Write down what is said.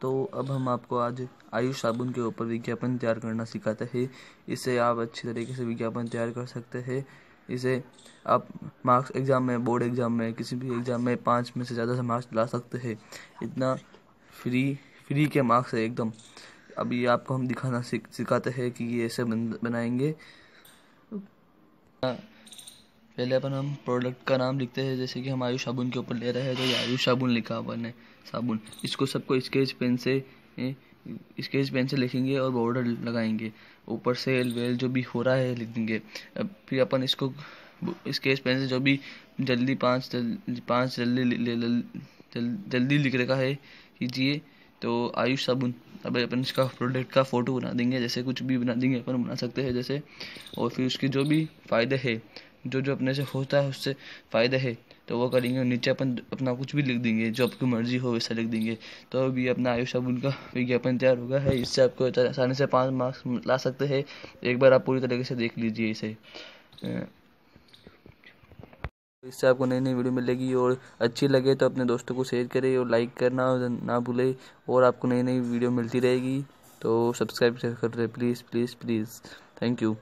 तो अब हम आपको आज आयुष साबुन के ऊपर विज्ञापन तैयार करना सिखाते हैं इसे आप अच्छी तरीके से विज्ञापन तैयार कर सकते हैं इसे आप मार्क्स एग्ज़ाम में बोर्ड एग्ज़ाम में किसी भी एग्ज़ाम में पाँच में से ज़्यादा से मार्क्स ला सकते हैं इतना फ्री फ्री के मार्क्स है एकदम अभी आपको हम दिखाना सिखाते हैं कि ये ऐसे बनाएंगे पहले अपन हम प्रोडक्ट का नाम लिखते हैं जैसे कि हम आयुष साबुन के ऊपर ले रहे हैं तो ये आयुष साबुन लिखा अपन ने साबुन इसको सबको स्केच पेन से स्केच पेन से लिखेंगे और बॉर्डर लगाएंगे ऊपर से वेल जो भी हो रहा है लिख देंगे फिर अपन इसको स्केच पेन से जो भी जल्दी पाँच जल्दी पाँच जल्दी जल्दी लिख रखा है कीजिए तो आयुष साबुन अब अपन इसका प्रोडक्ट का फ़ोटो बना देंगे जैसे कुछ भी बना देंगे अपन बना सकते हैं जैसे और फिर उसके जो भी फ़ायदे है जो जो अपने से होता है उससे फ़ायदा है तो वो करेंगे और नीचे अपन अपना कुछ भी लिख देंगे जो आपकी मर्ज़ी हो वैसा लिख देंगे तो अभी अपना आयुष साबुन का विज्ञापन तैयार होगा है इससे आपको आसानी से पाँच मार्क्स ला सकते हैं एक बार आप पूरी तरीके से देख लीजिए इसे इससे आपको नई नई वीडियो मिलेगी और अच्छी लगे तो अपने दोस्तों को शेयर करें और लाइक करना ना भूले और आपको नई नई वीडियो मिलती रहेगी तो सब्सक्राइब कर रहे please please please thank you